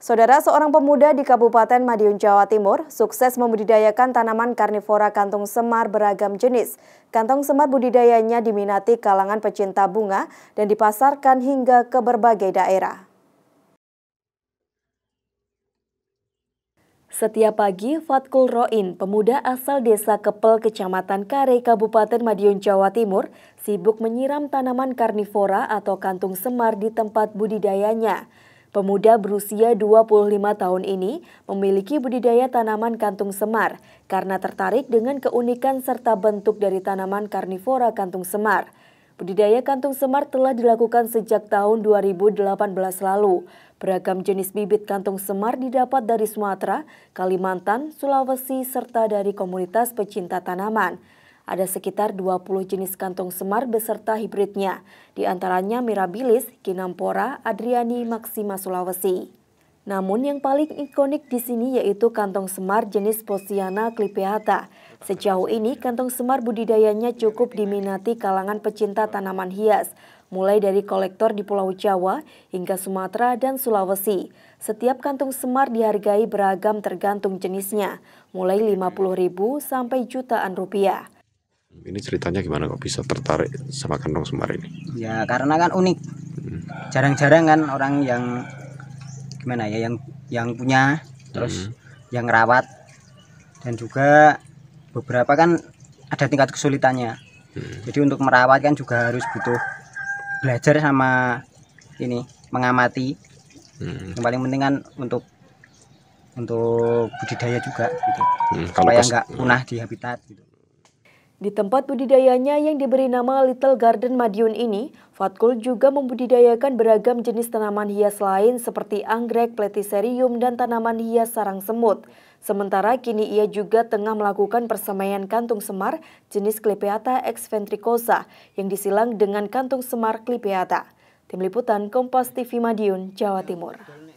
Saudara seorang pemuda di Kabupaten Madiun, Jawa Timur, sukses membudidayakan tanaman karnivora kantung semar beragam jenis. Kantong semar budidayanya diminati kalangan pecinta bunga dan dipasarkan hingga ke berbagai daerah. Setiap pagi, Fatkul Roin, pemuda asal desa Kepel, Kecamatan Kare, Kabupaten Madiun, Jawa Timur, sibuk menyiram tanaman karnivora atau kantung semar di tempat budidayanya. Pemuda berusia 25 tahun ini memiliki budidaya tanaman kantung semar karena tertarik dengan keunikan serta bentuk dari tanaman karnivora kantung semar. Budidaya kantung semar telah dilakukan sejak tahun 2018 lalu. Beragam jenis bibit kantung semar didapat dari Sumatera, Kalimantan, Sulawesi, serta dari komunitas pecinta tanaman ada sekitar 20 jenis kantong semar beserta hibridnya, di antaranya mirabilis, kinampora, adriani, maxima sulawesi. Namun yang paling ikonik di sini yaitu kantong semar jenis Posiana clipeata. Sejauh ini kantong semar budidayanya cukup diminati kalangan pecinta tanaman hias, mulai dari kolektor di Pulau Jawa hingga Sumatera dan Sulawesi. Setiap kantong semar dihargai beragam tergantung jenisnya, mulai 50.000 sampai jutaan rupiah. Ini ceritanya gimana kok bisa tertarik sama kandung semar ini? Ya karena kan unik. Hmm. Jarang-jarang kan orang yang gimana ya yang yang punya terus hmm. yang rawat dan juga beberapa kan ada tingkat kesulitannya. Hmm. Jadi untuk merawat kan juga harus butuh belajar sama ini mengamati. Hmm. Yang paling penting kan untuk untuk budidaya juga gitu. Hmm, kalau supaya nggak punah di habitat gitu. Di tempat budidayanya yang diberi nama Little Garden Madiun ini, Fatkul juga membudidayakan beragam jenis tanaman hias lain seperti anggrek, pletiserium, dan tanaman hias sarang semut. Sementara kini ia juga tengah melakukan persemaian kantung semar jenis Clipeata ventricosa yang disilang dengan kantung semar Clipeata. Tim Liputan Kompas TV Madiun, Jawa Timur.